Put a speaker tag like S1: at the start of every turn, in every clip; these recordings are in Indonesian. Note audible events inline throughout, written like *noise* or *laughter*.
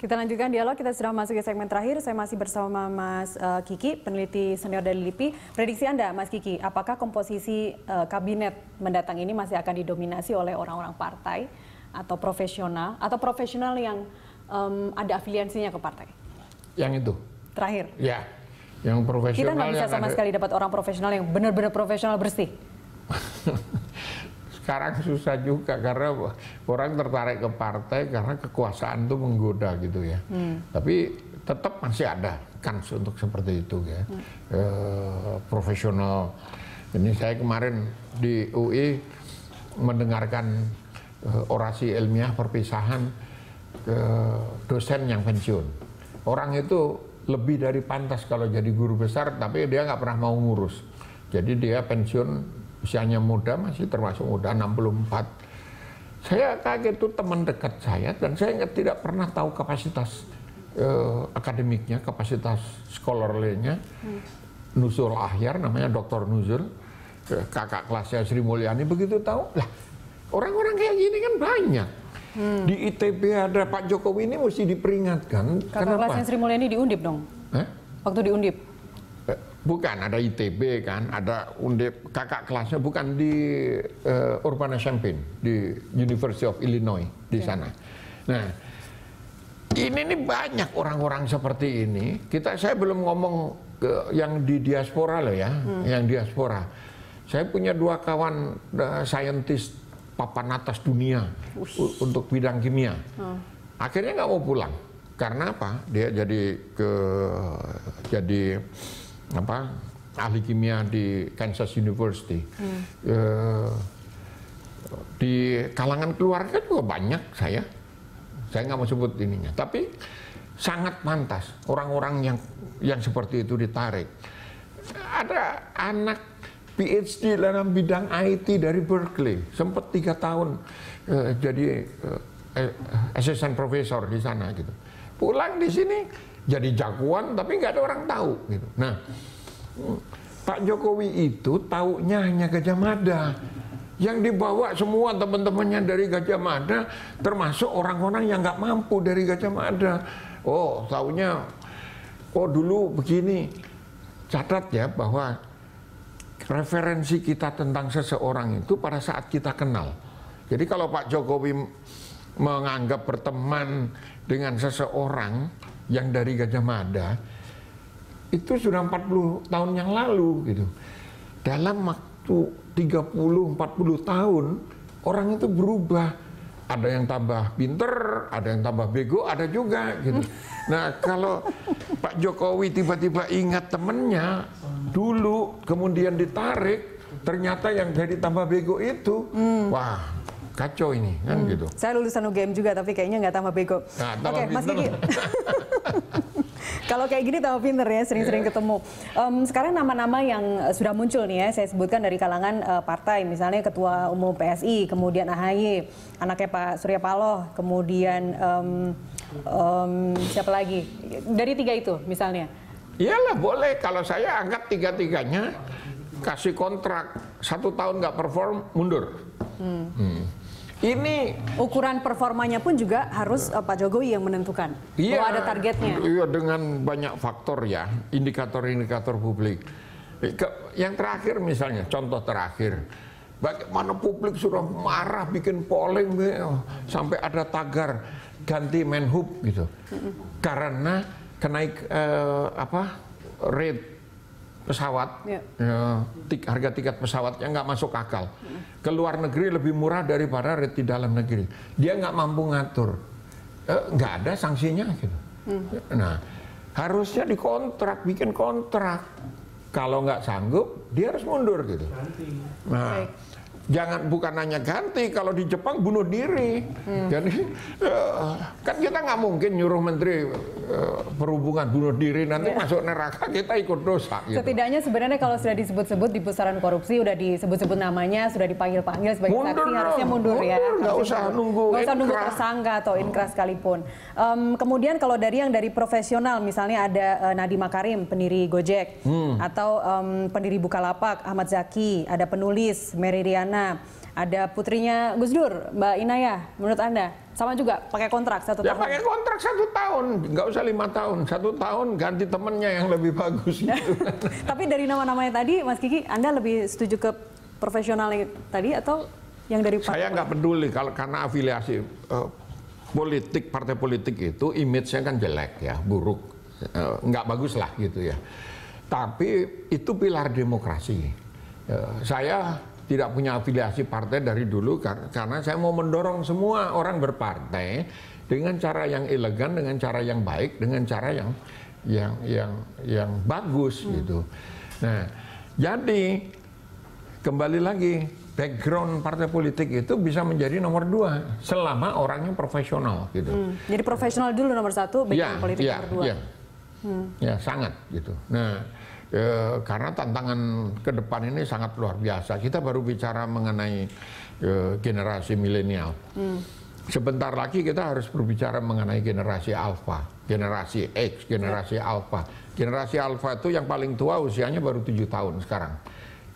S1: Kita lanjutkan dialog, kita sudah masuk ke segmen terakhir. Saya masih bersama Mas uh, Kiki, peneliti senior dari LIPI. Prediksi Anda, Mas Kiki, apakah komposisi uh, kabinet mendatang ini masih akan didominasi oleh orang-orang partai atau profesional, atau profesional yang um, ada afiliansinya ke partai? Yang itu. Terakhir.
S2: Ya, yang profesional. Kita nggak bisa sama ada... sekali
S1: dapat orang profesional yang benar-benar profesional bersih. *laughs*
S2: sekarang susah juga karena orang tertarik ke partai karena kekuasaan itu menggoda gitu ya. Hmm. Tapi tetap masih ada kans untuk seperti itu ya. Hmm. E, profesional. Ini saya kemarin di UI mendengarkan e, orasi ilmiah perpisahan ke dosen yang pensiun. Orang itu lebih dari pantas kalau jadi guru besar, tapi dia nggak pernah mau ngurus. Jadi dia pensiun usianya muda masih termasuk muda 64 saya kaget itu teman dekat saya dan saya tidak pernah tahu kapasitas eh, akademiknya, kapasitas scholarly-nya. Hmm. Nuzul Ahyar namanya Dr. Nuzul, eh, kakak kelasnya Sri Mulyani begitu tahu lah orang-orang kayak gini kan banyak. Hmm. Di ITB ada Pak Jokowi ini mesti diperingatkan. Kakak kelasnya Sri
S1: Mulyani diundip dong. Eh? Waktu diundip.
S2: Bukan, ada ITB kan, ada undip kakak kelasnya bukan di uh, eh, Urbana Champaign di University of Illinois di ya. sana. Nah, ini nih banyak orang-orang seperti ini. Kita saya belum ngomong ke yang di diaspora loh ya, hmm. yang diaspora. Saya punya dua kawan uh, saintis papan atas dunia Ush. untuk bidang kimia. Hmm. Akhirnya nggak mau pulang karena apa? Dia jadi ke jadi apa ahli kimia di Kansas University. Hmm. E, di kalangan keluarga juga banyak saya. Saya nggak mau sebut ininya, tapi sangat pantas orang-orang yang yang seperti itu ditarik. Ada anak PhD dalam bidang IT dari Berkeley, sempat tiga tahun e, jadi e, assistant professor di sana gitu. Pulang di sini jadi jagoan tapi nggak ada orang tahu gitu. Nah, Pak Jokowi itu taunya hanya Gajah Mada. Yang dibawa semua teman-temannya dari Gajah Mada, termasuk orang-orang yang nggak mampu dari Gajah Mada. Oh, taunya, oh dulu begini. Catat ya bahwa referensi kita tentang seseorang itu pada saat kita kenal. Jadi kalau Pak Jokowi menganggap berteman dengan seseorang, yang dari Gajah Mada itu sudah 40 tahun yang lalu gitu. Dalam waktu 30 40 tahun orang itu berubah. Ada yang tambah pinter, ada yang tambah bego, ada juga gitu. Nah, kalau Pak Jokowi tiba-tiba ingat temennya dulu kemudian ditarik, ternyata yang jadi tambah bego itu, hmm. wah kacau ini kan hmm. gitu.
S1: Saya lulusan UGM juga tapi kayaknya nggak tambah bego. Nah, Oke, okay, Mas Gigi. *laughs* Kalau kayak gini tambah pinter ya, sering-sering yeah. ketemu. Um, sekarang nama-nama yang sudah muncul nih ya, saya sebutkan dari kalangan uh, partai, misalnya Ketua Umum PSI, kemudian AHY, anaknya Pak Surya Paloh, kemudian um, um, siapa lagi? Dari tiga itu
S2: misalnya. Iyalah boleh, kalau saya angkat tiga-tiganya, kasih kontrak, satu tahun nggak perform, mundur. Hmm. Hmm ini ukuran
S1: performanya pun juga harus uh, Pak Jokowi yang menentukan. Iya, Bahwa ada targetnya.
S2: Iya, dengan banyak faktor ya, indikator-indikator publik. Eh, yang terakhir misalnya, contoh terakhir. Bagaimana publik sudah marah bikin polling eh, sampai ada tagar ganti Menhub gitu. Karena kenaik uh, apa? rate pesawat, ya. Ya, tik, harga tiket pesawatnya nggak masuk akal. Ke luar negeri lebih murah daripada rate di dalam negeri. Dia nggak mampu ngatur, eh, ada sanksinya gitu. Hmm. Nah, harusnya dikontrak, bikin kontrak. Kalau nggak sanggup, dia harus mundur gitu. Nah, jangan bukan hanya ganti kalau di Jepang bunuh diri hmm. jadi eh, kan kita nggak mungkin nyuruh menteri eh, perhubungan bunuh diri nanti yeah. masuk neraka kita ikut dosa gitu.
S1: setidaknya sebenarnya kalau sudah disebut-sebut di pusaran korupsi sudah disebut-sebut namanya sudah dipanggil-panggil sebagai mundur saksi harusnya mundur, ya. mundur ya nggak usah nunggu nggak usah nunggu tersangka atau hmm. inkrah sekalipun um, kemudian kalau dari yang dari profesional misalnya ada uh, eh, Nadi Makarim pendiri Gojek hmm. atau um, pendiri Bukalapak Ahmad Zaki ada penulis Mary Riana sana, ada putrinya Gus Dur, Mbak Inaya. Menurut Anda sama juga pakai kontrak satu ya, tahun? pakai
S2: kontrak satu tahun, nggak usah lima tahun, satu tahun ganti temennya yang lebih bagus. *laughs* Gitu.
S1: Tapi dari nama-namanya tadi, Mas Kiki, Anda lebih setuju ke profesional tadi atau yang dari partai? Saya
S2: nggak peduli kalau karena afiliasi uh, politik partai politik itu image-nya kan jelek ya, buruk, uh, bagus lah gitu ya. Tapi itu pilar demokrasi. Uh, saya tidak punya afiliasi partai dari dulu karena saya mau mendorong semua orang berpartai dengan cara yang elegan, dengan cara yang baik, dengan cara yang yang yang yang bagus hmm. gitu. Nah, jadi kembali lagi background partai politik itu bisa menjadi nomor dua selama orangnya profesional gitu. Hmm.
S1: Jadi profesional dulu nomor satu, background ya, politik ya, nomor dua. Ya. Hmm.
S2: ya sangat gitu. Nah E, karena tantangan ke depan ini sangat luar biasa. Kita baru bicara mengenai e, generasi milenial. Hmm. Sebentar lagi kita harus berbicara mengenai generasi alfa, generasi X, generasi ya. alfa. Generasi alfa itu yang paling tua usianya baru tujuh tahun sekarang.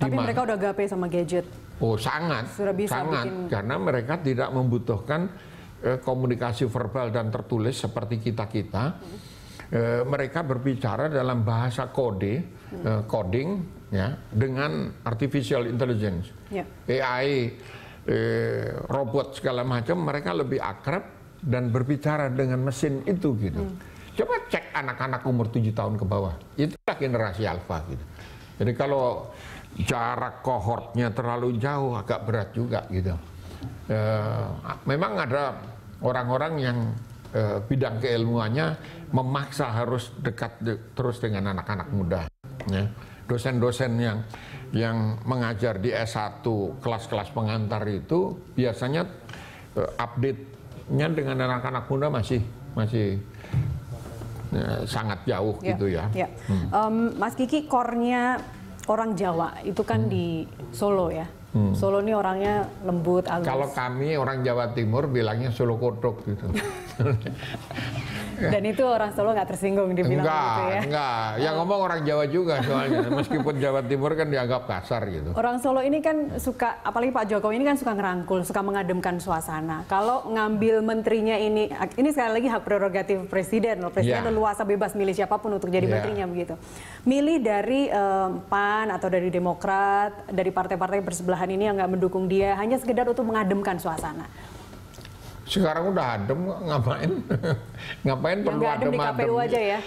S2: Tapi Dimana, mereka udah
S1: gape sama gadget.
S2: Oh sangat, Sudah bisa sangat. Bikin... Karena mereka tidak membutuhkan eh, komunikasi verbal dan tertulis seperti kita kita. Hmm e, mereka berbicara dalam bahasa kode e, coding ya dengan artificial intelligence ya. AI e, eh, robot segala macam mereka lebih akrab dan berbicara dengan mesin itu gitu hmm. coba cek anak-anak umur 7 tahun ke bawah itulah generasi alfa gitu jadi kalau jarak kohortnya terlalu jauh agak berat juga gitu e, memang ada orang-orang yang uh, bidang keilmuannya memaksa harus dekat de terus dengan anak-anak muda. dosen ya. Dosen-dosen yang yang mengajar di S1 kelas-kelas pengantar itu biasanya uh, update-nya dengan anak-anak muda masih masih uh, sangat jauh ya, gitu ya. ya.
S1: Hmm. Um, Mas Kiki, kornya orang Jawa itu kan hmm. di Solo ya. Hmm. Solo ini orangnya lembut, halus. Kalau
S2: kami orang Jawa Timur bilangnya Solo Kodok gitu.
S1: *laughs* Iya. Dan itu orang Solo nggak tersinggung dibilang enggak, gitu ya?
S2: Enggak, yang ah. ngomong orang Jawa juga soalnya. Meskipun Jawa Timur kan dianggap kasar gitu.
S1: Orang Solo ini kan suka, apalagi Pak Jokowi ini kan suka ngerangkul, suka mengademkan suasana. Kalau ngambil menterinya ini, ini sekali lagi hak prerogatif presiden loh. Presiden yeah. Iya. luasa bebas milih siapapun untuk jadi yeah. menterinya begitu. Milih dari um, PAN atau dari Demokrat, dari partai-partai bersebelahan ini yang nggak mendukung dia, hanya sekedar untuk mengademkan suasana.
S2: Sekarang udah adem ngapain? *laughs* ngapain ya, perlu adem, adem, ya.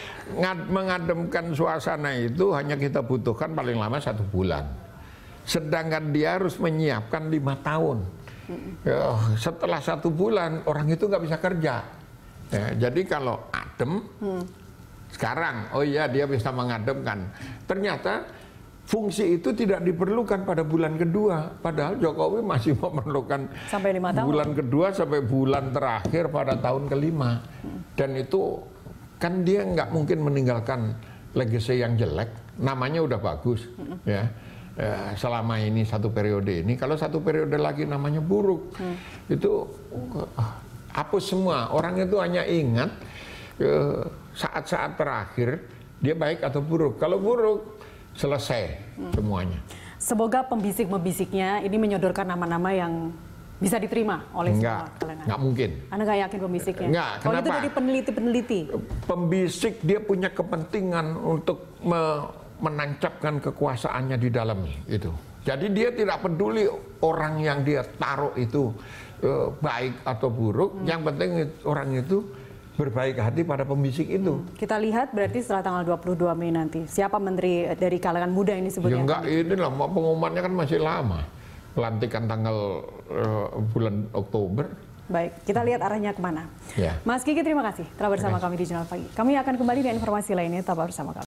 S2: mengademkan suasana itu hanya kita butuhkan paling lama satu bulan. Sedangkan dia harus menyiapkan lima tahun. Ya, setelah satu bulan orang itu nggak bisa kerja. Ya, jadi kalau adem hmm. sekarang, oh iya dia bisa mengademkan. Ternyata fungsi itu tidak diperlukan pada bulan kedua. Padahal Jokowi masih *laughs* memerlukan sampai lima tahun. bulan kedua sampai bulan terakhir pada tahun kelima. Dan itu kan dia nggak mungkin meninggalkan legacy yang jelek. Namanya udah bagus, ya. ya. selama ini satu periode ini, kalau satu periode lagi namanya buruk, hmm. itu ah, hapus semua. Orang itu hanya ingat eh, saat-saat terakhir dia baik atau buruk. Kalau buruk selesai hmm. semuanya. Semoga
S1: pembisik pembisiknya ini menyodorkan nama-nama yang bisa diterima oleh enggak, semua kalangan. Enggak mungkin. Anda nggak yakin pembisiknya? Enggak, oh, kenapa? Kalau itu dari
S2: peneliti-peneliti. Pembisik dia punya kepentingan untuk me menancapkan kekuasaannya di dalam itu. Jadi dia tidak peduli orang yang dia taruh itu eh, baik atau buruk, hmm. yang penting orang itu berbaik hati pada pembisik itu. Hmm.
S1: Kita lihat berarti setelah tanggal 22 Mei nanti siapa menteri eh, dari kalangan muda ini sebetulnya? Ya enggak,
S2: ini lama pengumumannya kan masih lama. Pelantikan tanggal uh, bulan Oktober.
S1: Baik, kita lihat arahnya kemana. Ya. Mas Kiki terima kasih telah bersama kami di Jurnal Pagi. Kami akan kembali dengan informasi lainnya tetap bersama kami.